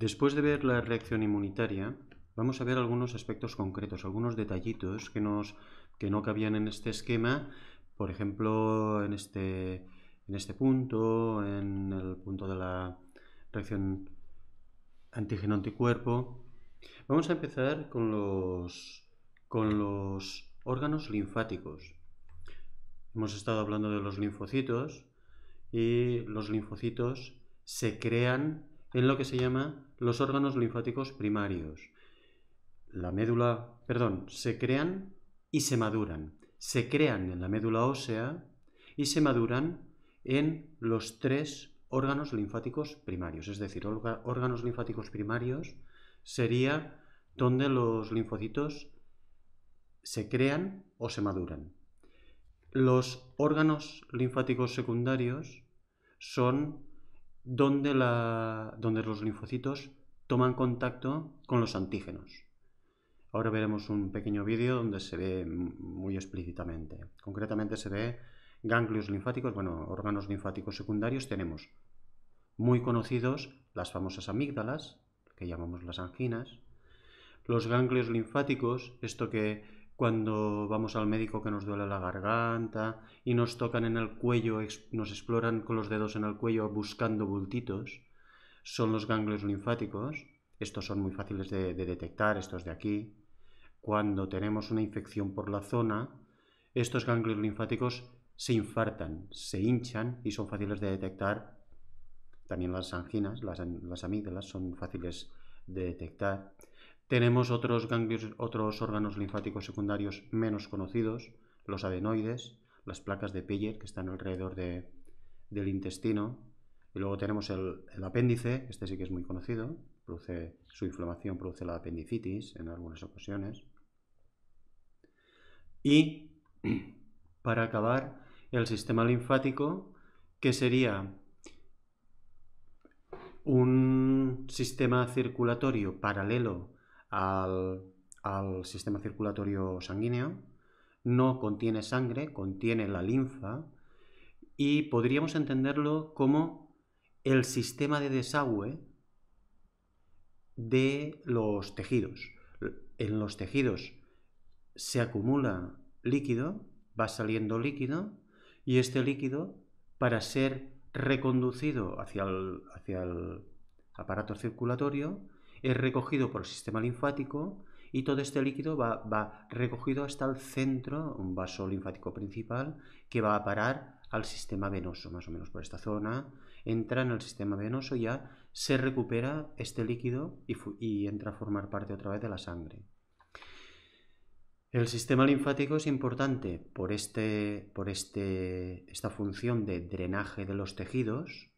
Después de ver la reacción inmunitaria, vamos a ver algunos aspectos concretos, algunos detallitos que, nos, que no cabían en este esquema, por ejemplo, en este, en este punto, en el punto de la reacción antígeno-anticuerpo. Vamos a empezar con los, con los órganos linfáticos. Hemos estado hablando de los linfocitos y los linfocitos se crean en lo que se llama los órganos linfáticos primarios. La médula, perdón, se crean y se maduran. Se crean en la médula ósea y se maduran en los tres órganos linfáticos primarios. Es decir, órganos linfáticos primarios sería donde los linfocitos se crean o se maduran. Los órganos linfáticos secundarios son donde, la, los linfocitos toman contacto con los antígenos. Ahora veremos un pequeño vídeo donde se ve muy explícitamente. Concretamente se ve ganglios linfáticos, bueno, órganos linfáticos secundarios tenemos muy conocidos las famosas amígdalas, que llamamos las anginas, los ganglios linfáticos, esto que cuando vamos al médico que nos duele la garganta y nos tocan en el cuello, nos exploran con los dedos en el cuello buscando bultitos, son los ganglios linfáticos. Estos son muy fáciles de, detectar, estos de aquí. Cuando tenemos una infección por la zona, estos ganglios linfáticos se infartan, se hinchan y son fáciles de detectar. También las anginas, las amígdalas, son fáciles de detectar. Tenemos otros ganglios, otros órganos linfáticos secundarios menos conocidos, los adenoides, las placas de Peyer que están alrededor de, del intestino. Y luego tenemos el, apéndice, este sí que es muy conocido, produce, su inflamación produce la apendicitis en algunas ocasiones. Y para acabar, el sistema linfático, que sería un sistema circulatorio paralelo al, sistema circulatorio sanguíneo, no contiene sangre, contiene la linfa y podríamos entenderlo como el sistema de desagüe de los tejidos. En los tejidos se acumula líquido, va saliendo líquido y este líquido para ser reconducido hacia el aparato circulatorio es recogido por el sistema linfático y todo este líquido va, recogido hasta el centro, un vaso linfático principal, que va a parar al sistema venoso, más o menos por esta zona, entra en el sistema venoso y ya se recupera este líquido y, entra a formar parte otra vez de la sangre. El sistema linfático es importante por, este, por este, esta función de drenaje de los tejidos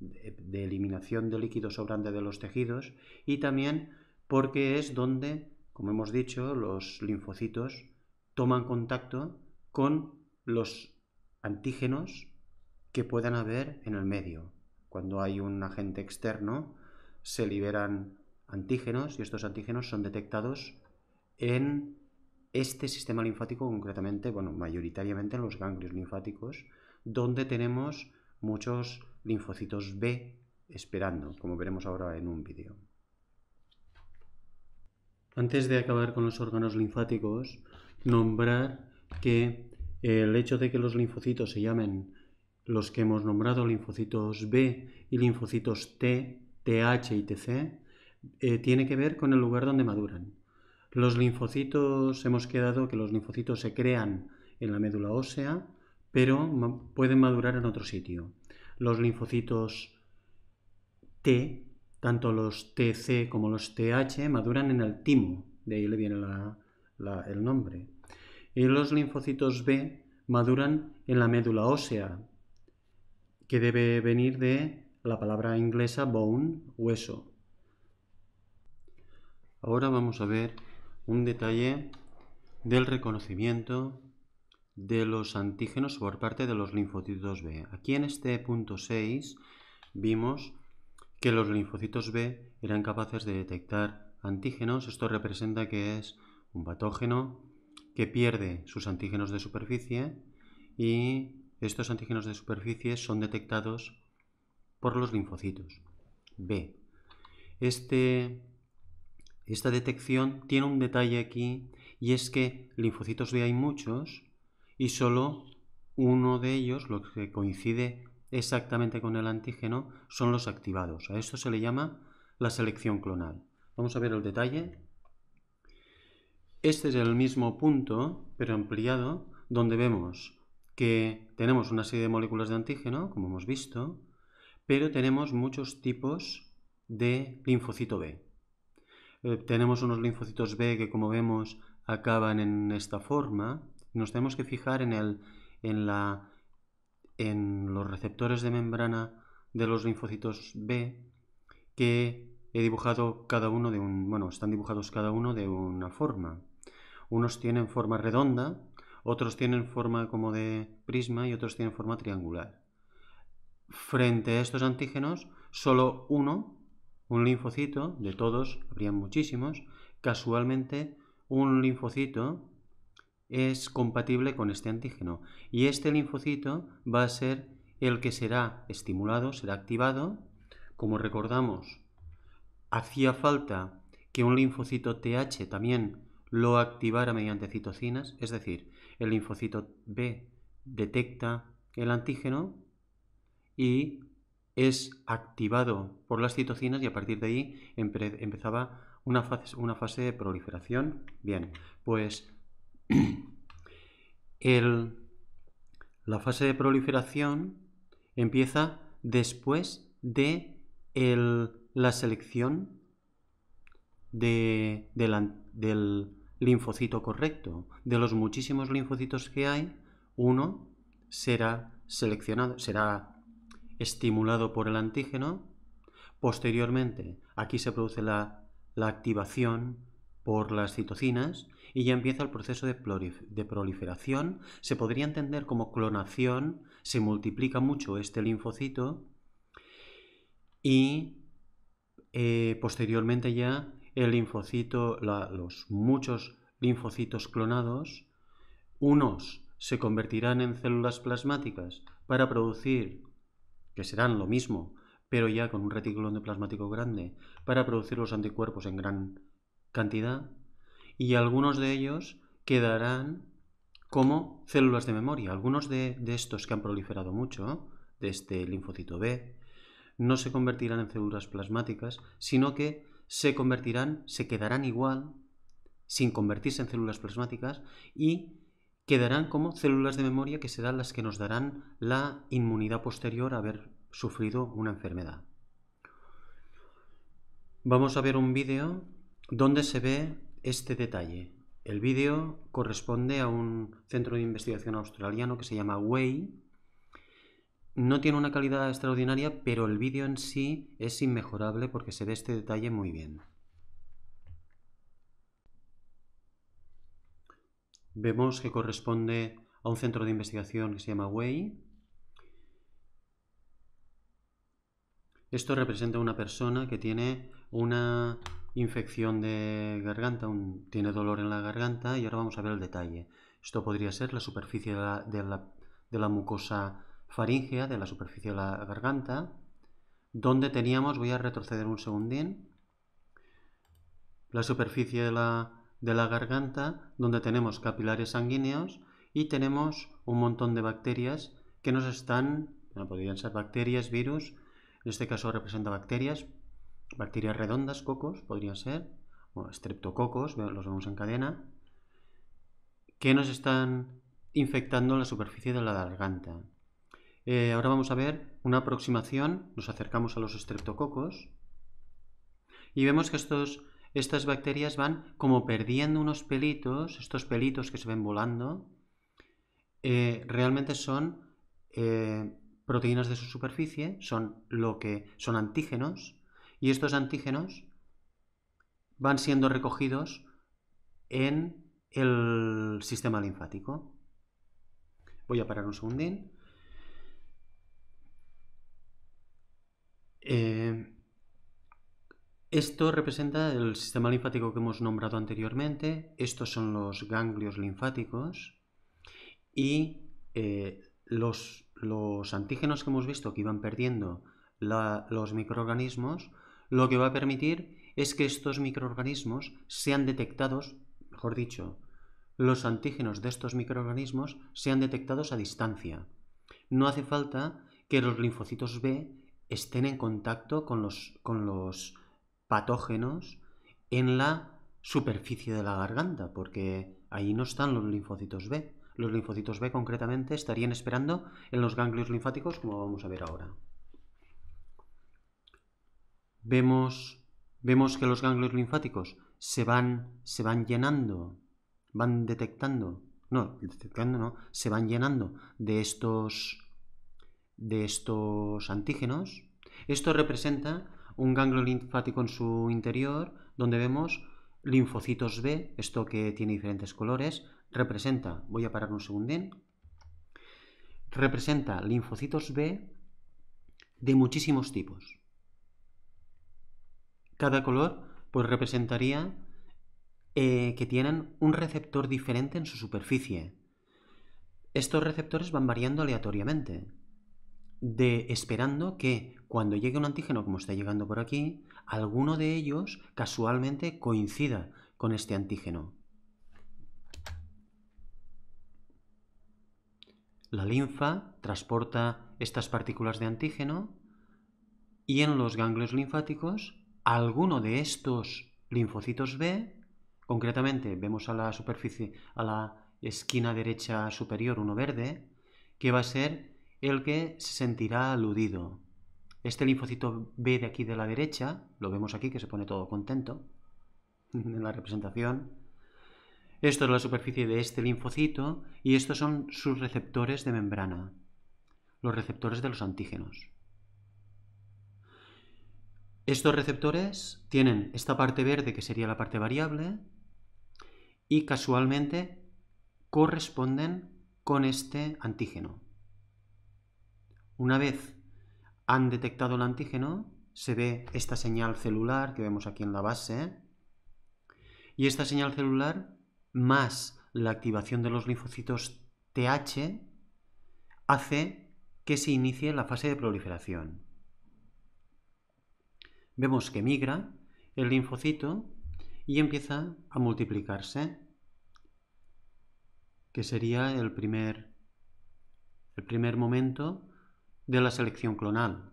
de, eliminación de líquido sobrante de los tejidos y también porque es donde, como hemos dicho, los linfocitos toman contacto con los antígenos que puedan haber en el medio. Cuando hay un agente externo, se liberan antígenos y estos antígenos son detectados en este sistema linfático, concretamente, bueno, mayoritariamente en los ganglios linfáticos, donde tenemos muchos linfocitos B esperando, como veremos ahora en un vídeo. Antes de acabar con los órganos linfáticos, nombrar que el hecho de que los linfocitos se llamen los que hemos nombrado linfocitos B y linfocitos T, TH y TC, eh, tiene que ver con el lugar donde maduran. Los linfocitos, hemos quedado que los linfocitos se crean en la médula ósea, pero pueden madurar en otro sitio. Los linfocitos T, tanto los TC como los TH, maduran en el timo, de ahí le viene el nombre. Y los linfocitos B maduran en la médula ósea, que debe venir de la palabra inglesa bone, hueso. Ahora vamos a ver un detalle del reconocimiento de los antígenos por parte de los linfocitos B. Aquí en este punto 6 vimos que los linfocitos B eran capaces de detectar antígenos. Esto representa que es un patógeno que pierde sus antígenos de superficie y estos antígenos de superficie son detectados por los linfocitos B. Este, esta detección tiene un detalle aquí y es que linfocitos B hay muchos y solo uno de ellos, lo que coincide exactamente con el antígeno, son los activados. A esto se le llama la selección clonal. Vamos a ver el detalle. Este es el mismo punto, pero ampliado, donde vemos que tenemos una serie de moléculas de antígeno, como hemos visto, pero tenemos muchos tipos de linfocito B. Eh, tenemos unos linfocitos B que, como vemos, acaban en esta forma, nos tenemos que fijar en, el, en, la, en los receptores de membrana de los linfocitos B que he dibujado cada uno de un, bueno, están dibujados cada uno de una forma. Unos tienen forma redonda, otros tienen forma como de prisma y otros tienen forma triangular. Frente a estos antígenos, solo uno, un linfocito, de todos, habrían muchísimos, casualmente un linfocito es compatible con este antígeno. Y este linfocito va a ser el que será estimulado, será activado. Como recordamos, hacía falta que un linfocito TH también lo activara mediante citocinas, es decir, el linfocito B detecta el antígeno y es activado por las citocinas y a partir de ahí empezaba una fase, una fase de proliferación. Bien, pues la fase de proliferación empieza después de la selección del linfocito correcto. De los muchísimos linfocitos que hay, uno será seleccionado, será estimulado por el antígeno. Posteriormente, aquí se produce la, la activación por las citocinas y ya empieza el proceso de, proliferación. Se podría entender como clonación, se multiplica mucho este linfocito y eh, posteriormente ya el linfocito, los muchos linfocitos clonados, unos se convertirán en células plasmáticas para producir, que serán lo mismo, pero ya con un reticulón de plasmático grande, para producir los anticuerpos en gran cantidad, y algunos de ellos quedarán como células de memoria. Algunos de, de estos que han proliferado mucho, desde el linfocito B, no se convertirán en células plasmáticas, sino que se convertirán, se quedarán igual, sin convertirse en células plasmáticas, y quedarán como células de memoria que serán las que nos darán la inmunidad posterior a haber sufrido una enfermedad. Vamos a ver un vídeo ¿Dónde se ve este detalle? El vídeo corresponde a un centro de investigación australiano que se llama WEI. No tiene una calidad extraordinaria, pero el vídeo en sí es inmejorable porque se ve este detalle muy bien. Vemos que corresponde a un centro de investigación que se llama WEI. Esto representa una persona que tiene una infección de garganta, tiene dolor en la garganta y ahora vamos a ver el detalle. Esto podría ser la superficie de la, mucosa faríngea, de la superficie de la garganta, donde teníamos, voy a retroceder un segundín, la superficie de la, de la garganta, donde tenemos capilares sanguíneos y tenemos un montón de bacterias que nos están, podrían ser bacterias, virus, en este caso representa bacterias, Bacterias redondas, cocos, podrían ser, o streptococos, los vemos en cadena, que nos están infectando la superficie de la garganta. Eh, ahora vamos a ver una aproximación, nos acercamos a los streptococos y vemos que estos, estas bacterias van como perdiendo unos pelitos, estos pelitos que se ven volando, eh, realmente son eh, proteínas de su superficie, son lo que son antígenos y estos antígenos van siendo recogidos en el sistema linfático. Voy a parar un segundín. Eh, esto representa el sistema linfático que hemos nombrado anteriormente. Estos son los ganglios linfáticos y eh, los, antígenos que hemos visto que iban perdiendo los microorganismos lo que va a permitir es que estos microorganismos sean detectados, mejor dicho, los antígenos de estos microorganismos sean detectados a distancia. No hace falta que los linfocitos B estén en contacto con los, con los patógenos en la superficie de la garganta, porque ahí no están los linfocitos B. Los linfocitos B concretamente estarían esperando en los ganglios linfáticos, como vamos a ver ahora vemos, vemos que los ganglios linfáticos se van, se van llenando, van detectando, no, detectando no, se van llenando de estos, de estos antígenos. Esto representa un ganglio linfático en su interior donde vemos linfocitos B, esto que tiene diferentes colores, representa, voy a parar un segundín, representa linfocitos B de muchísimos tipos. Cada color pues representaría eh, que tienen un receptor diferente en su superficie. Estos receptores van variando aleatoriamente, de esperando que cuando llegue un antígeno como está llegando por aquí, alguno de ellos casualmente coincida con este antígeno. La linfa transporta estas partículas de antígeno y en los ganglios linfáticos alguno de estos linfocitos B, concretamente vemos a la superficie, a la esquina derecha superior uno verde, que va a ser el que se sentirá aludido. Este linfocito B de aquí de la derecha, lo vemos aquí que se pone todo contento en la representación. Esto es la superficie de este linfocito y estos son sus receptores de membrana, los receptores de los antígenos. Estos receptores tienen esta parte verde que sería la parte variable y casualmente corresponden con este antígeno. Una vez han detectado el antígeno, se ve esta señal celular que vemos aquí en la base y esta señal celular más la activación de los linfocitos TH hace que se inicie la fase de proliferación vemos que migra el linfocito y empieza a multiplicarse, que sería el primer, el primer momento de la selección clonal.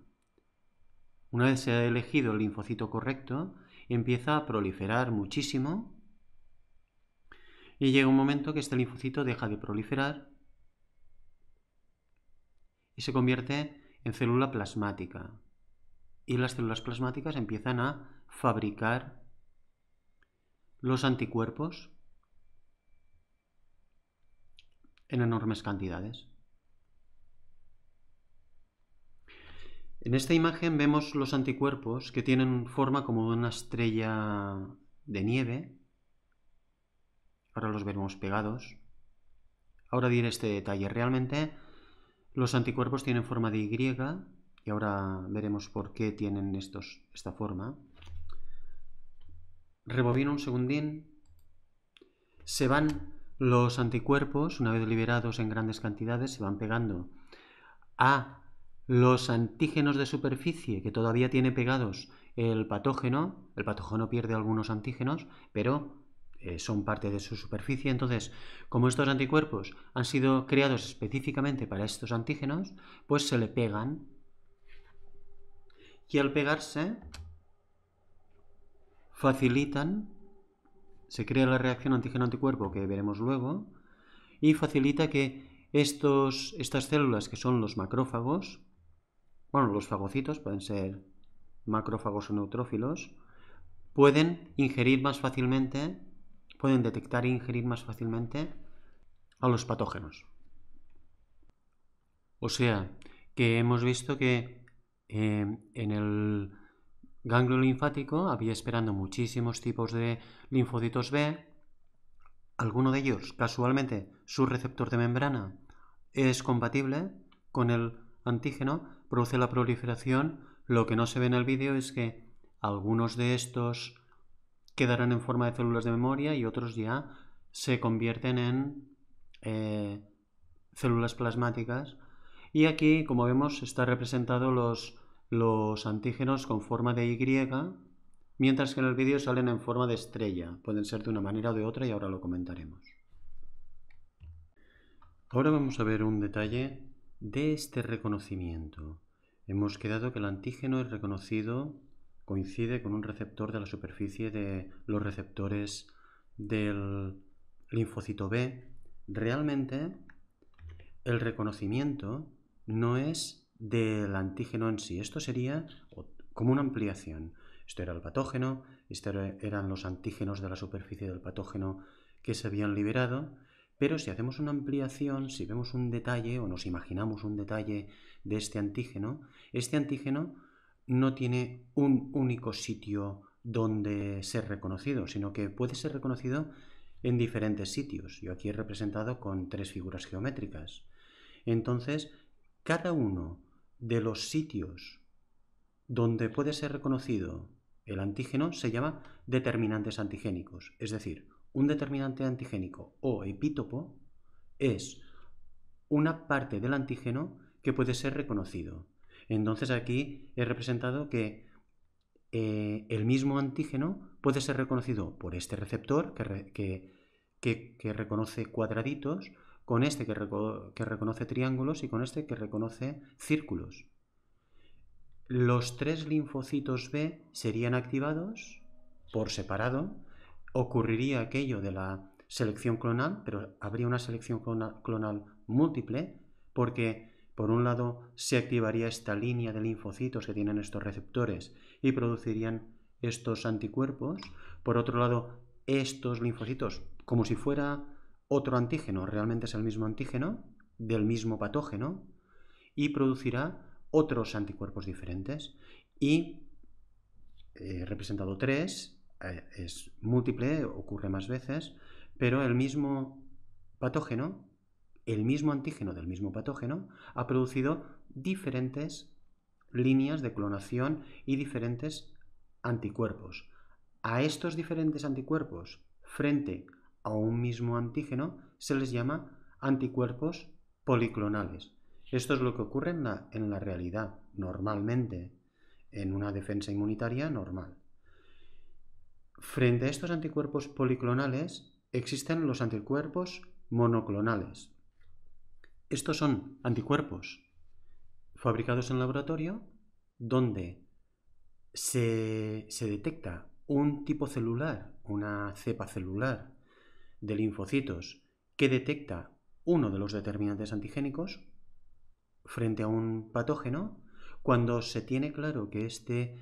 Una vez se ha elegido el linfocito correcto, empieza a proliferar muchísimo y llega un momento que este linfocito deja de proliferar y se convierte en célula plasmática, y las células plasmáticas empiezan a fabricar los anticuerpos en enormes cantidades. En esta imagen vemos los anticuerpos que tienen forma como una estrella de nieve. Ahora los veremos pegados. Ahora diré este detalle. Realmente los anticuerpos tienen forma de Y y ahora veremos por qué tienen estos, esta forma. Rebobino un segundín. Se van los anticuerpos, una vez liberados en grandes cantidades, se van pegando a los antígenos de superficie que todavía tiene pegados el patógeno. El patógeno pierde algunos antígenos, pero eh, son parte de su superficie. Entonces, como estos anticuerpos han sido creados específicamente para estos antígenos, pues se le pegan que al pegarse facilitan, se crea la reacción antígeno-anticuerpo que veremos luego, y facilita que estos, estas células que son los macrófagos, bueno, los fagocitos pueden ser macrófagos o neutrófilos, pueden ingerir más fácilmente, pueden detectar e ingerir más fácilmente a los patógenos. O sea, que hemos visto que Em, en el ganglio linfático había esperando muchísimos tipos de linfocitos B. Alguno de ellos, casualmente, su receptor de membrana es compatible con el antígeno, produce la proliferación. Lo que no se ve en el vídeo es que algunos de estos quedarán en forma de células de memoria y otros ya se convierten en eh, células plasmáticas y aquí, como vemos, está representados los, los antígenos con forma de Y, mientras que en el vídeo salen en forma de estrella. Pueden ser de una manera o de otra y ahora lo comentaremos. Ahora vamos a ver un detalle de este reconocimiento. Hemos quedado que el antígeno es reconocido, coincide con un receptor de la superficie de los receptores del linfocito B. Realmente, el reconocimiento no es del antígeno en sí. Esto sería como una ampliación. Esto era el patógeno, estos eran los antígenos de la superficie del patógeno que se habían liberado, pero si hacemos una ampliación, si vemos un detalle o nos imaginamos un detalle de este antígeno, este antígeno no tiene un único sitio donde ser reconocido, sino que puede ser reconocido en diferentes sitios. Yo aquí he representado con tres figuras geométricas. Entonces, cada uno de los sitios donde puede ser reconocido el antígeno se llama determinantes antigénicos. Es decir, un determinante antigénico o epítopo es una parte del antígeno que puede ser reconocido. Entonces aquí he representado que eh, el mismo antígeno puede ser reconocido por este receptor que reconoce cuadraditos, con este que, reconoce triángulos y con este que reconoce círculos. Los tres linfocitos B serían activados por separado, ocurriría aquello de la selección clonal, pero habría una selección clonal, clonal, múltiple, porque por un lado se activaría esta línea de linfocitos que tienen estos receptores y producirían estos anticuerpos, por otro lado estos linfocitos, como si fuera otro antígeno, realmente es el mismo antígeno, del mismo patógeno, y producirá otros anticuerpos diferentes. Y eh, representado tres eh, es múltiple, ocurre más veces, pero el mismo patógeno, el mismo antígeno del mismo patógeno, ha producido diferentes líneas de clonación y diferentes anticuerpos. A estos diferentes anticuerpos, frente a un mismo antígeno se les llama anticuerpos policlonales. Esto es lo que ocurre en la, realidad, normalmente, en una defensa inmunitaria normal. Frente a estos anticuerpos policlonales existen los anticuerpos monoclonales. Estos son anticuerpos fabricados en laboratorio donde se, se detecta un tipo celular, una cepa celular de linfocitos que detecta uno de los determinantes antigénicos frente a un patógeno, cuando se tiene claro que este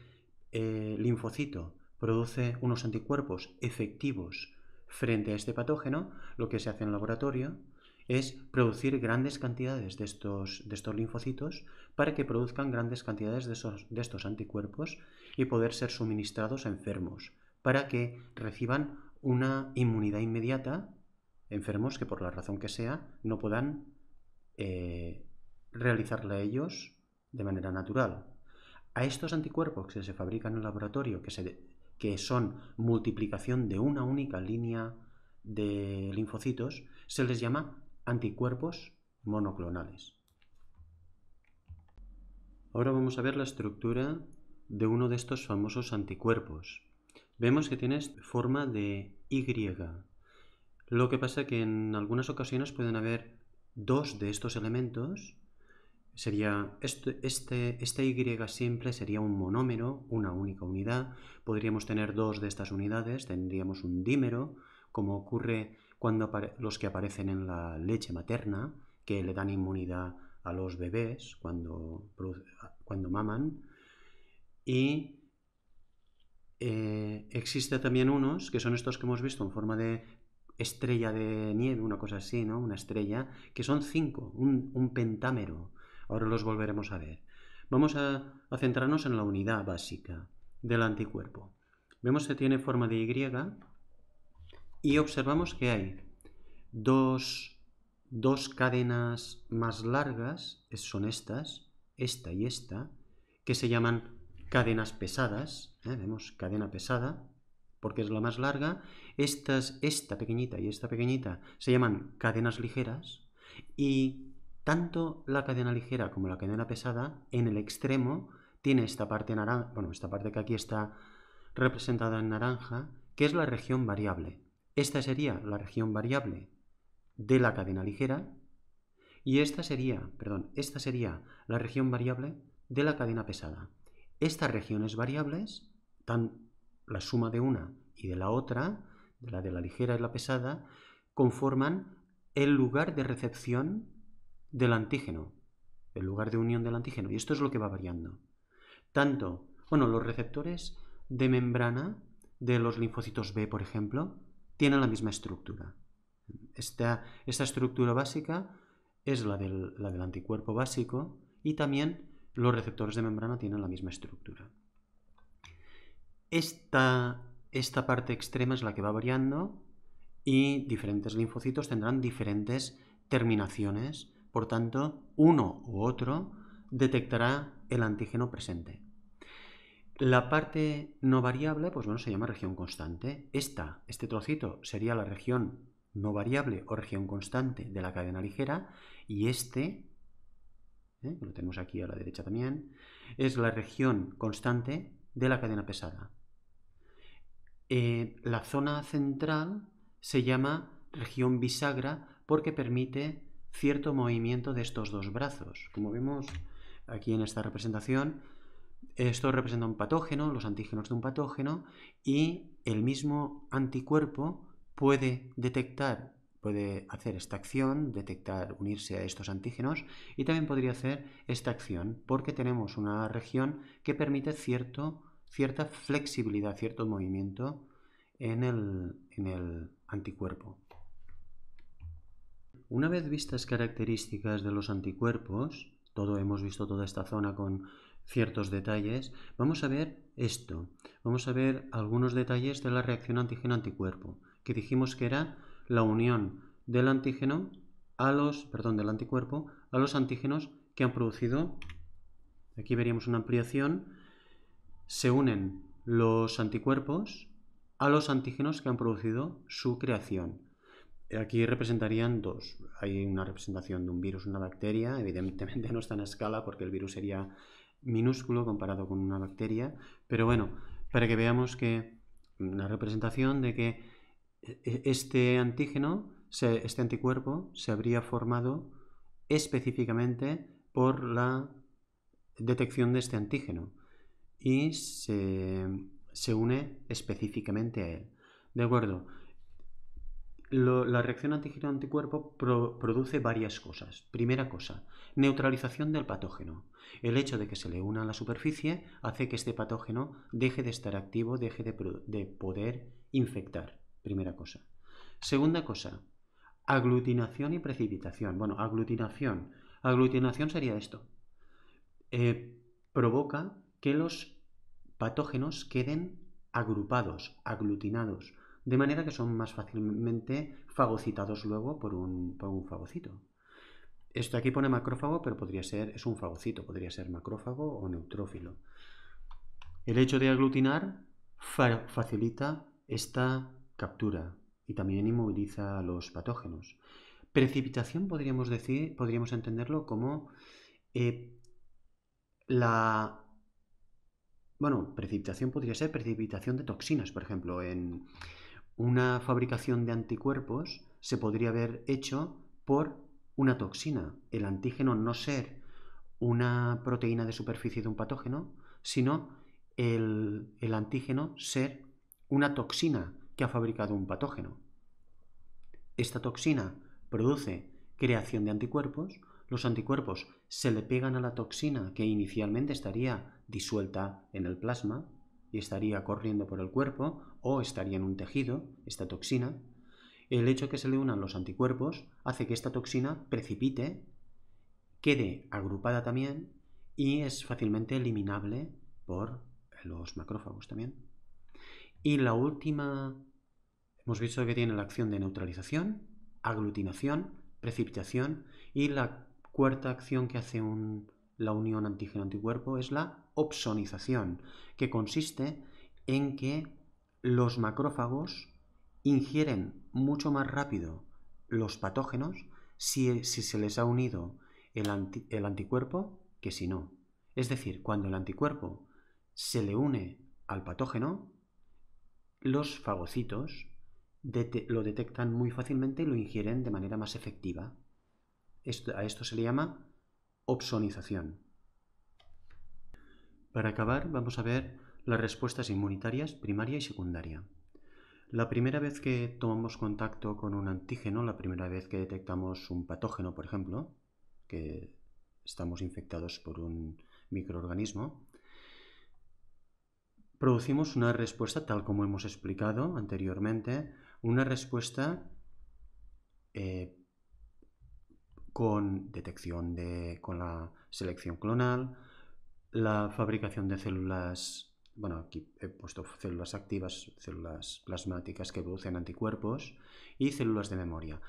eh, linfocito produce unos anticuerpos efectivos frente a este patógeno, lo que se hace en laboratorio es producir grandes cantidades de estos, de estos linfocitos para que produzcan grandes cantidades de, de estos anticuerpos y poder ser suministrados a enfermos para que reciban una inmunidad inmediata enfermos que por la razón que sea no puedan eh, realizarla ellos de manera natural. A estos anticuerpos que se fabrican en el laboratorio, que, que son multiplicación de una única línea de linfocitos, se les llama anticuerpos monoclonales. Ahora vamos a ver la estructura de uno de estos famosos anticuerpos, vemos que tienes forma de Y. Lo que pasa que en algunas ocasiones pueden haber dos de estos elementos. Sería este, este, Y simple sería un monómero, una única unidad. Podríamos tener dos de estas unidades, tendríamos un dímero, como ocurre cuando los que aparecen en la leche materna, que le dan inmunidad a los bebés cuando, cuando maman. Y eh, existe también unos que son estos que hemos visto en forma de estrella de nieve, una cosa así, ¿no? Una estrella, que son cinco, un, pentámero. Ahora los volveremos a ver. Vamos a, centrarnos en la unidad básica del anticuerpo. Vemos que tiene forma de Y y observamos que hay dos, dos cadenas más largas, son estas, esta y esta, que se llaman cadenas pesadas, eh, vemos cadena pesada, porque es la más larga, estas, esta pequeñita y esta pequeñita se llaman cadenas ligeras, y tanto la cadena ligera como la cadena pesada, en el extremo, tiene esta parte naranja, bueno, esta parte que aquí está representada en naranja, que es la región variable. Esta sería la región variable de la cadena ligera, y esta sería, perdón, esta sería la región variable de la cadena pesada. Estas regiones variables, tan la suma de una y de la otra, de la de la ligera y la pesada, conforman el lugar de recepción del antígeno, el lugar de unión del antígeno. Y esto es lo que va variando. Tanto, bueno, los receptores de membrana de los linfocitos B, por ejemplo, tienen la misma estructura. Esta, estructura básica es la del, la del anticuerpo básico y también los receptores de membrana tienen la misma estructura. Esta, esta parte extrema es la que va variando y diferentes linfocitos tendrán diferentes terminaciones. Por tanto, uno u otro detectará el antígeno presente. La parte no variable, pues bueno, se llama región constante. Esta, este trocito sería la región no variable o región constante de la cadena ligera y este ¿eh? lo tenemos aquí a la derecha también, es la región constante de la cadena pesada. Eh, la zona central se llama región bisagra porque permite cierto movimiento de estos dos brazos. Como vemos aquí en esta representación, esto representa un patógeno, los antígenos de un patógeno, y el mismo anticuerpo puede detectar Puede hacer esta acción, detectar, unirse a estos antígenos y también podría hacer esta acción porque tenemos una región que permite cierto, cierta flexibilidad, cierto movimiento en el, anticuerpo. Una vez vistas características de los anticuerpos, todo hemos visto toda esta zona con ciertos detalles, vamos a ver esto. Vamos a ver algunos detalles de la reacción antígeno-anticuerpo, que dijimos que era la unión del antígeno a los, perdón, del anticuerpo a los antígenos que han producido, aquí veríamos una ampliación, se unen los anticuerpos a los antígenos que han producido su creación. Aquí representarían dos. Hay una representación de un virus, una bacteria, evidentemente no está en escala porque el virus sería minúsculo comparado con una bacteria, pero bueno, para que veamos que una representación de que e-, e-, este antígeno, este anticuerpo, se habría formado específicamente por la detección de este antígeno y se, une específicamente a él. De acuerdo. la reacción antígeno-anticuerpo produce varias cosas. Primera cosa, neutralización del patógeno. El hecho de que se le una a la superficie hace que este patógeno deje de estar activo, deje de poder infectar. Primera cosa. Segunda cosa, aglutinación y precipitación. Bueno, aglutinación. Aglutinación sería esto. Eh, provoca que los patógenos queden agrupados, aglutinados, de manera que son más fácilmente fagocitados luego por un, un fagocito. Esto aquí pone macrófago, pero podría ser, es un fagocito, podría ser macrófago o neutrófilo. El hecho de aglutinar facilita esta captura y también inmoviliza a los patógenos. Precipitación podríamos decir, podríamos entenderlo como eh, la bueno, precipitación podría ser precipitación de toxinas, por ejemplo, en una fabricación de anticuerpos se podría haber hecho por una toxina, el antígeno no ser una proteína de superficie de un patógeno, sino el, el antígeno ser una toxina que ha fabricado un patógeno. Esta toxina produce creación de anticuerpos, los anticuerpos se le pegan a la toxina que inicialmente estaría disuelta en el plasma y estaría corriendo por el cuerpo o estaría en un tejido, esta toxina. El hecho de que se le unan los anticuerpos hace que esta toxina precipite, quede agrupada también y es fácilmente eliminable por los macrófagos también. Y la última, hemos visto que tiene la acción de neutralización, aglutinación, precipitación y la cuarta acción que hace la unión antígeno-anticuerpo es la opsonización, que consiste en que los macrófagos ingieren mucho más rápido los patógenos si, se les ha unido el anticuerpo que si no. Es decir, cuando el anticuerpo se le une al patógeno, los fagocitos lo detectan muy fácilmente y lo ingieren de manera más efectiva. a esto se le llama opsonización. Para acabar, vamos a ver las respuestas inmunitarias primaria y secundaria. La primera vez que tomamos contacto con un antígeno, la primera vez que detectamos un patógeno, por ejemplo, que estamos infectados por un microorganismo, producimos una respuesta, tal como hemos explicado anteriormente, una respuesta eh, con detección de, con la selección clonal, la fabricación de células, bueno, aquí he puesto células activas, células plasmáticas que producen anticuerpos y células de memoria.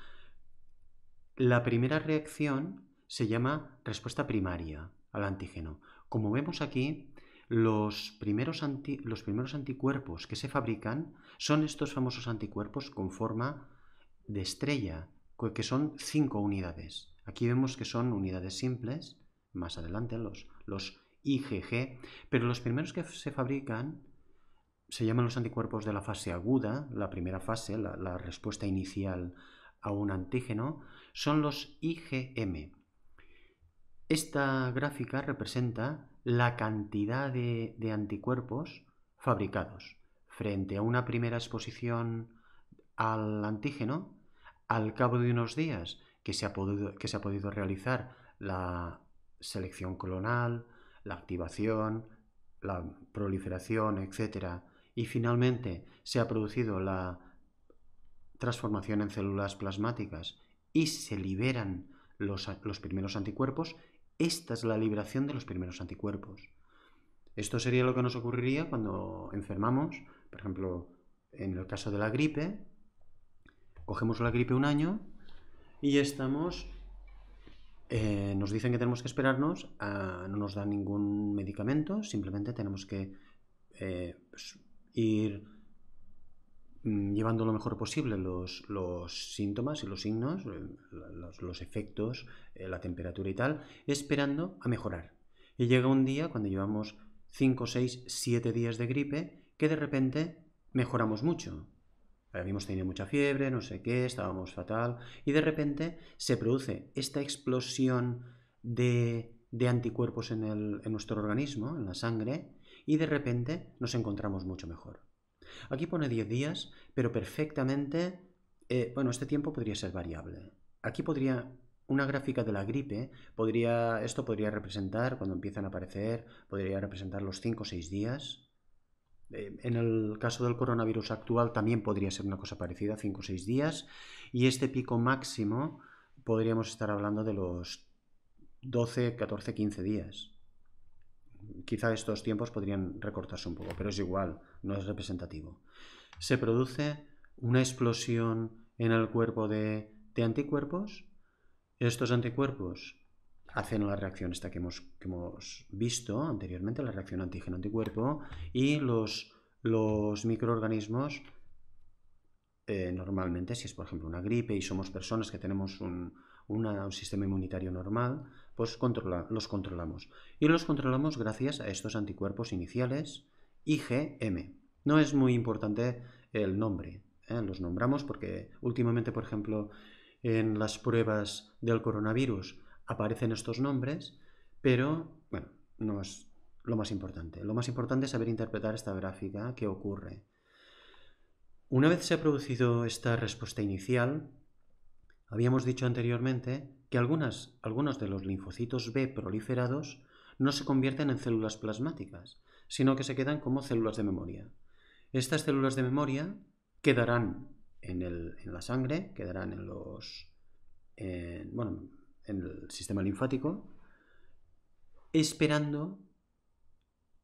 La primera reacción se llama respuesta primaria al antígeno. Como vemos aquí, los primeros, los primeros anticuerpos que se fabrican son estos famosos anticuerpos con forma de estrella, que son cinco unidades. Aquí vemos que son unidades simples, más adelante los, los IgG, pero los primeros que se fabrican se llaman los anticuerpos de la fase aguda, la primera fase, la respuesta inicial a un antígeno, son los IgM. Esta gráfica representa la cantidad de, anticuerpos fabricados frente a una primera exposición al antígeno, al cabo de unos días que se ha podido, que se ha podido realizar la selección clonal, la activación, la proliferación, etc. Y finalmente se ha producido la transformación en células plasmáticas y se liberan los, los primeros anticuerpos, esta es la liberación de los primeros anticuerpos. Esto sería lo que nos ocurriría cuando enfermamos, por ejemplo, en el caso de la gripe, cogemos la gripe un año y estamos eh, nos dicen que tenemos que esperarnos, ah, no nos dan ningún medicamento, simplemente tenemos que eh, pues, ir Mm, llevando lo mejor posible los, los síntomas y los signos, eh, los, efectos, eh, la temperatura y tal, esperando a mejorar. Y llega un día cuando llevamos 5, 6, 7 días de gripe que de repente mejoramos mucho. Habíamos tenido mucha fiebre, no sé qué, estábamos fatal y de repente se produce esta explosión de, anticuerpos en nuestro organismo, en la sangre, y de repente nos encontramos mucho mejor. Aquí pone 10 días, pero perfectamente, eh, bueno, este tiempo podría ser variable. Aquí podría, una gráfica de la gripe, podría, esto podría representar, cuando empiezan a aparecer, podría representar los 5 o 6 días. Eh, en el caso del coronavirus actual también podría ser una cosa parecida, 5 o 6 días. Y este pico máximo podríamos estar hablando de los 12, 14, 15 días. Quizá estos tiempos podrían recortarse un poco, pero es igual, no es representativo. Se produce una explosión en el cuerpo de, anticuerpos. Estos anticuerpos hacen la reacción esta que hemos, visto anteriormente, la reacción antígeno-anticuerpo, y los, microorganismos, eh, normalmente, si es por ejemplo una gripe y somos personas que tenemos un sistema inmunitario normal, pues los controlamos. Y los controlamos gracias a estos anticuerpos iniciales IgM. No es muy importante el nombre, ¿eh? los nombramos porque últimamente, por ejemplo, en las pruebas del coronavirus aparecen estos nombres, pero bueno, no es lo más importante. Lo más importante es saber interpretar esta gráfica que ocurre. Una vez se ha producido esta respuesta inicial, habíamos dicho anteriormente que algunas, algunos de los linfocitos B proliferados no se convierten en células plasmáticas, sino que se quedan como células de memoria. Estas células de memoria quedarán en, la sangre, quedarán en los. el sistema linfático, esperando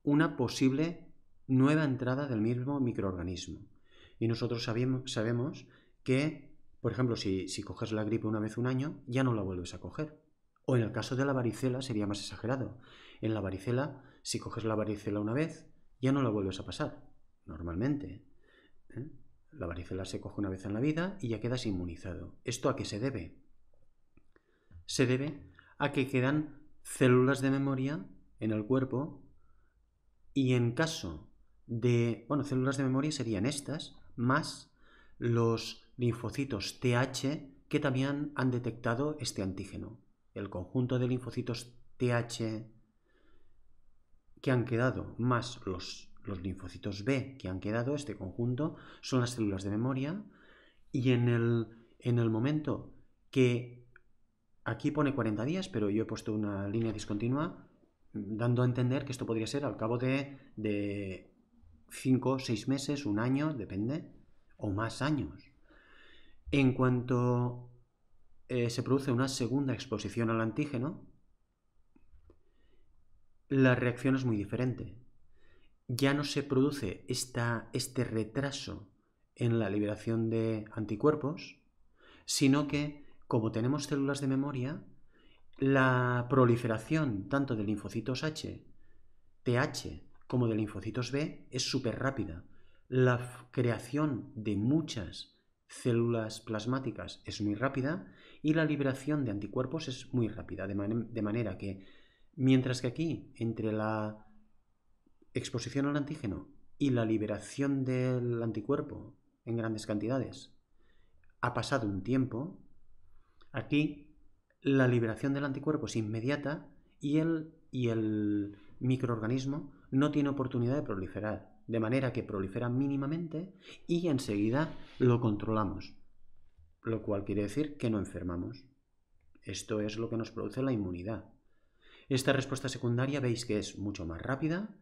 una posible nueva entrada del mismo microorganismo. Y nosotros sabemos que por ejemplo, si, coges la gripe una vez un año, ya no la vuelves a coger. O en el caso de la varicela sería más exagerado. En la varicela, si coges la varicela una vez, ya no la vuelves a pasar, normalmente. ¿eh? La varicela se coge una vez en la vida y ya quedas inmunizado. ¿Esto a qué se debe? Se debe a que quedan células de memoria en el cuerpo y en caso de, bueno, células de memoria serían estas, más los linfocitos TH que también han detectado este antígeno. El conjunto de linfocitos TH que han quedado más los, linfocitos B que han quedado, este conjunto, son las células de memoria y en el, momento que aquí pone 40 días, pero yo he puesto una línea discontinua, dando a entender que esto podría ser al cabo de, de 5, 6 meses, un año, depende, o más años. En cuanto eh, se produce una segunda exposición al antígeno, la reacción es muy diferente. Ya no se produce este retraso en la liberación de anticuerpos, sino que, como tenemos células de memoria, la proliferación tanto de linfocitos H, TH, como de linfocitos B es súper rápida. La creación de muchas células plasmáticas es muy rápida y la liberación de anticuerpos es muy rápida, de, manera que mientras que aquí entre la exposición al antígeno y la liberación del anticuerpo en grandes cantidades ha pasado un tiempo, aquí la liberación del anticuerpo es inmediata y el, y el microorganismo no tiene oportunidad de proliferar de manera que prolifera mínimamente y enseguida lo controlamos, lo cual quiere decir que no enfermamos. Esto es lo que nos produce la inmunidad. Esta respuesta secundaria veis que es mucho más rápida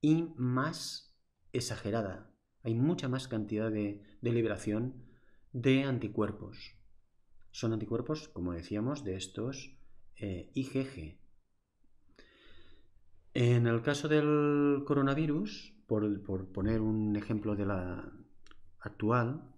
y más exagerada. Hay mucha más cantidad de, liberación de anticuerpos. Son anticuerpos, como decíamos, de estos eh, IgG. En el caso del coronavirus, por, poner un ejemplo de la actual,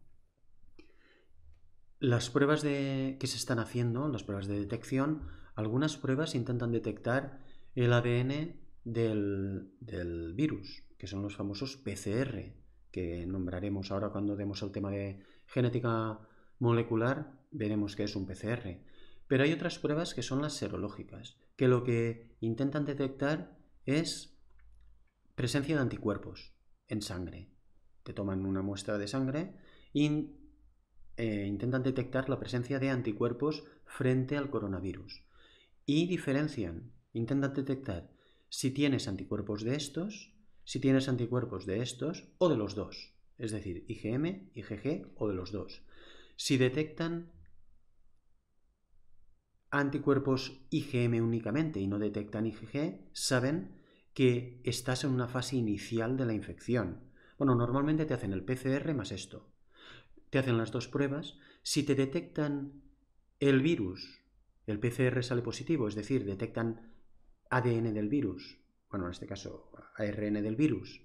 las pruebas de, que se están haciendo, las pruebas de detección, algunas pruebas intentan detectar el ADN del, virus, que son los famosos PCR, que nombraremos ahora cuando demos el tema de genética molecular, veremos que es un PCR. Pero hay otras pruebas que son las serológicas, que lo que intentan detectar es Presencia de anticuerpos en sangre. Te toman una muestra de sangre e intentan detectar la presencia de anticuerpos frente al coronavirus. Y diferencian, intentan detectar si tienes anticuerpos de estos, si tienes anticuerpos de estos o de los dos. Es decir, IgM, IgG o de los dos. Si detectan anticuerpos IgM únicamente y no detectan IgG, saben que estás en una fase inicial de la infección. Bueno, normalmente te hacen el PCR más esto. Te hacen las dos pruebas. Si te detectan el virus, el PCR sale positivo, es decir, detectan ADN del virus, bueno, en este caso ARN del virus,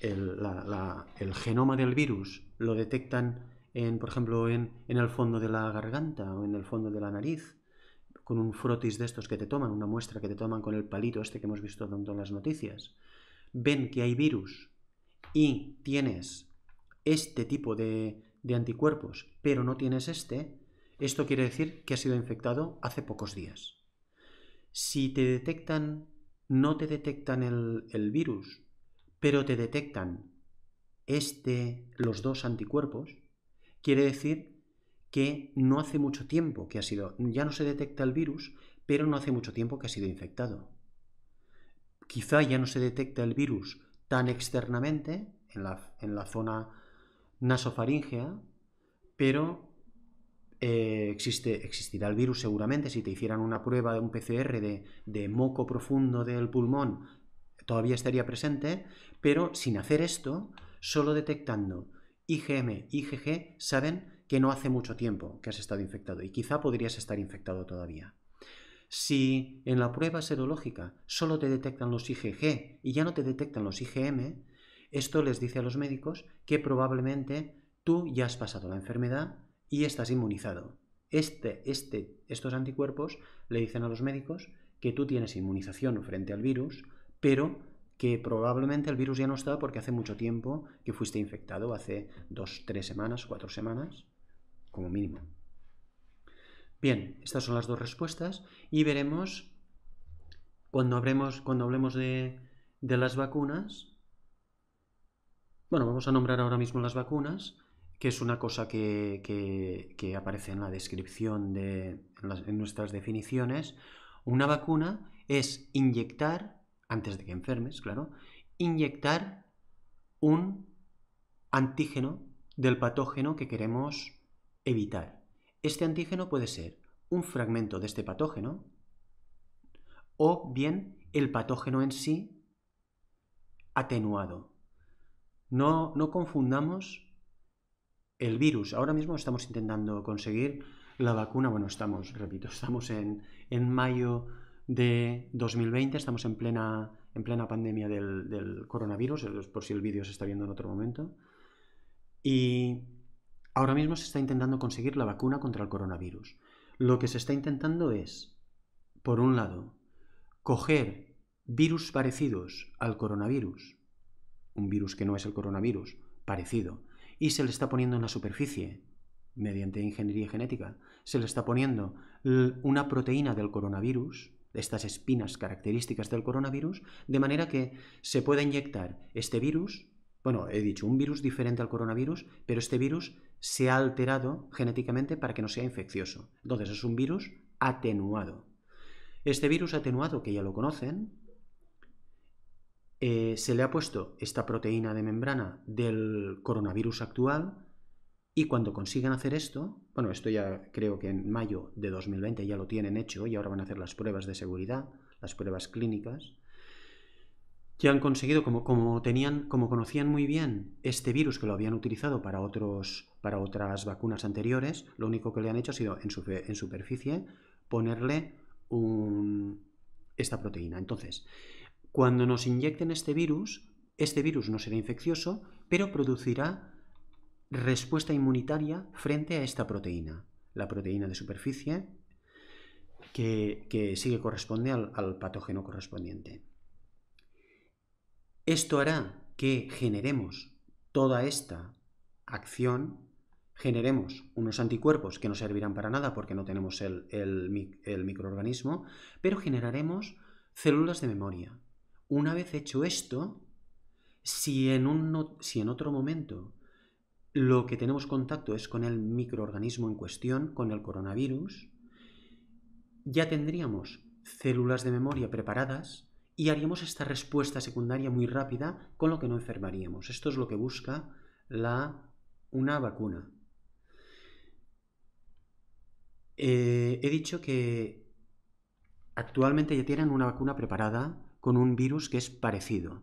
el, genoma del virus lo detectan, en, por ejemplo, en el fondo de la garganta o en el fondo de la nariz, con un frotis de estos que te toman, una muestra que te toman con el palito este que hemos visto dando en las noticias, ven que hay virus y tienes este tipo de, anticuerpos, pero no tienes este, esto quiere decir que has sido infectado hace pocos días. Si te detectan, no te detectan el, el virus, pero te detectan este, los dos anticuerpos, quiere decir que no hace mucho tiempo que ha sido, ya no se detecta el virus, pero no hace mucho tiempo que ha sido infectado. Quizá ya no se detecta el virus tan externamente en la, zona nasofaringea, pero eh, existe, existirá el virus seguramente. Si te hicieran una prueba de un PCR de, de moco profundo del pulmón, todavía estaría presente, pero sin hacer esto, solo detectando IgM, IgG, saben que no hace mucho tiempo que has estado infectado y quizá podrías estar infectado todavía. Si en la prueba serológica solo te detectan los IgG y ya no te detectan los IgM, esto les dice a los médicos que probablemente tú ya has pasado la enfermedad y estás inmunizado. Este, este, estos anticuerpos le dicen a los médicos que tú tienes inmunización frente al virus, pero que probablemente el virus ya no está porque hace mucho tiempo que fuiste infectado, hace dos, tres semanas, cuatro semanas, como mínimo. Bien, estas son las dos respuestas y veremos cuando, cuando hablemos de, las vacunas. Bueno, vamos a nombrar ahora mismo las vacunas, que es una cosa que, aparece en la descripción de nuestras definiciones. Una vacuna es inyectar, antes de que enfermes, claro, inyectar un antígeno del patógeno que queremos Evitar. Este antígeno puede ser un fragmento de este patógeno o bien el patógeno en sí atenuado. No, no confundamos el virus. Ahora mismo estamos intentando conseguir la vacuna. Bueno, estamos, repito, estamos en, mayo de 2020, estamos en plena, en plena pandemia del, del coronavirus, por si el vídeo se está viendo en otro momento. Y Ahora mismo se está intentando conseguir la vacuna contra el coronavirus. Lo que se está intentando es, por un lado, coger virus parecidos al coronavirus, un virus que no es el coronavirus, parecido, y se le está poniendo en la superficie, mediante ingeniería genética, se le está poniendo una proteína del coronavirus, estas espinas características del coronavirus, de manera que se pueda inyectar este virus, bueno, he dicho un virus diferente al coronavirus, pero este virus se ha alterado genéticamente para que no sea infeccioso. Entonces es un virus atenuado. Este virus atenuado, que ya lo conocen, eh, se le ha puesto esta proteína de membrana del coronavirus actual y cuando consigan hacer esto, bueno, esto ya creo que en mayo de 2020 ya lo tienen hecho y ahora van a hacer las pruebas de seguridad, las pruebas clínicas, que han conseguido, como, tenían, como conocían muy bien este virus que lo habían utilizado para, otros, para otras vacunas anteriores, lo único que le han hecho ha sido en, superficie ponerle esta proteína. Entonces, cuando nos inyecten este virus, este virus no será infeccioso, pero producirá respuesta inmunitaria frente a esta proteína, la proteína de superficie, que, que corresponde al patógeno correspondiente. Esto hará que generemos toda esta acción, generemos unos anticuerpos que no servirán para nada porque no tenemos el, microorganismo, pero generaremos células de memoria. Una vez hecho esto, si en otro momento lo que tenemos contacto es con el microorganismo en cuestión, con el coronavirus, ya tendríamos células de memoria preparadas y haríamos esta respuesta secundaria muy rápida con lo que no enfermaríamos. Esto es lo que busca la, una vacuna. Eh, he dicho que actualmente ya tienen una vacuna preparada con un virus que es parecido.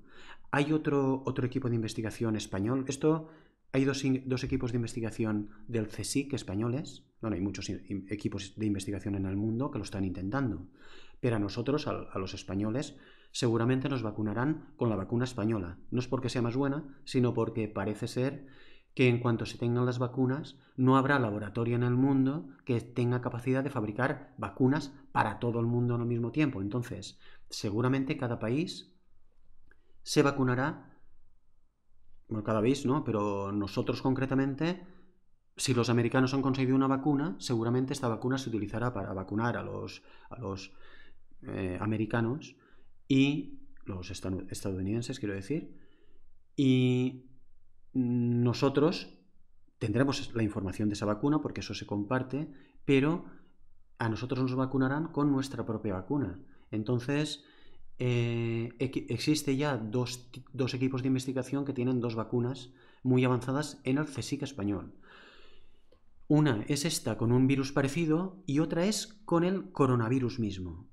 Hay otro, otro equipo de investigación español. Esto hay dos, dos, equipos de investigación del CSIC españoles. Bueno, hay muchos equipos de investigación en el mundo que lo están intentando. Pero a nosotros, a los españoles, seguramente nos vacunarán con la vacuna española. No es porque sea más buena, sino porque parece ser que en cuanto se tengan las vacunas, no habrá laboratorio en el mundo que tenga capacidad de fabricar vacunas para todo el mundo al mismo tiempo. Entonces, seguramente cada país se vacunará, bueno, cada país, ¿no? Pero nosotros concretamente, si los americanos han conseguido una vacuna, seguramente esta vacuna se utilizará para vacunar a los, los eh, americanos y los estadounidenses, quiero decir, y nosotros tendremos la información de esa vacuna porque eso se comparte, pero a nosotros nos vacunarán con nuestra propia vacuna. Entonces, eh, existe ya dos, dos, equipos de investigación que tienen dos vacunas muy avanzadas en el CSIC español. Una es esta con un virus parecido y otra es con el coronavirus mismo.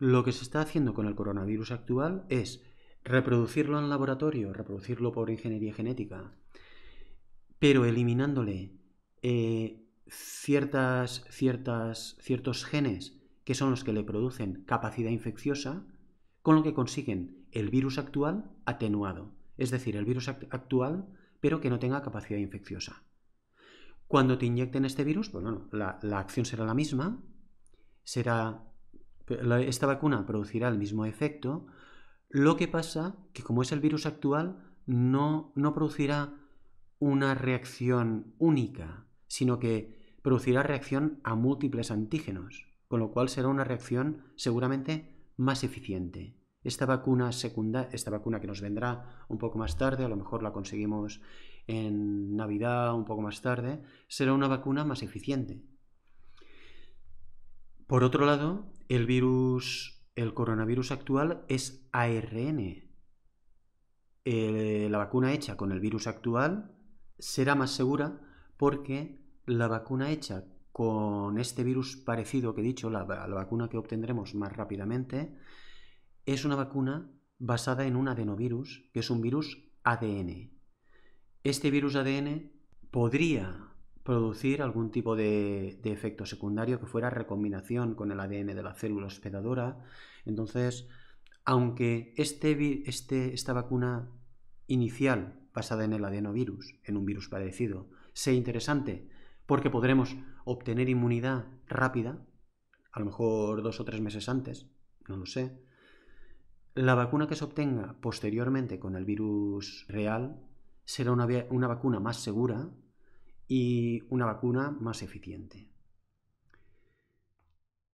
Lo que se está haciendo con el coronavirus actual es reproducirlo en laboratorio, reproducirlo por ingeniería genética, pero eliminándole eh, ciertas, ciertas, ciertos genes que son los que le producen capacidad infecciosa, con lo que consiguen el virus actual atenuado, es decir, el virus actual pero que no tenga capacidad infecciosa. Cuando te inyecten este virus, bueno, la, la acción será la misma, será esta vacuna producirá el mismo efecto, lo que pasa que como es el virus actual, no, no producirá una reacción única, sino que producirá reacción a múltiples antígenos, con lo cual será una reacción seguramente más eficiente. Esta vacuna secunda esta vacuna que nos vendrá un poco más tarde, a lo mejor la conseguimos en Navidad un poco más tarde, será una vacuna más eficiente. Por otro lado, el virus, el coronavirus actual es ARN. Eh, la vacuna hecha con el virus actual será más segura porque la vacuna hecha con este virus parecido que he dicho, la vacuna que obtendremos más rápidamente, es una vacuna basada en un adenovirus, que es un virus ADN. Este virus ADN podría producir algún tipo de, efecto secundario que fuera recombinación con el ADN de la célula hospedadora. Entonces, aunque este, este, esta vacuna inicial basada en el adenovirus, en un virus parecido, sea interesante porque podremos obtener inmunidad rápida, a lo mejor dos o tres meses antes, no lo sé, la vacuna que se obtenga posteriormente con el virus real será una, una vacuna más segura y una vacuna más eficiente.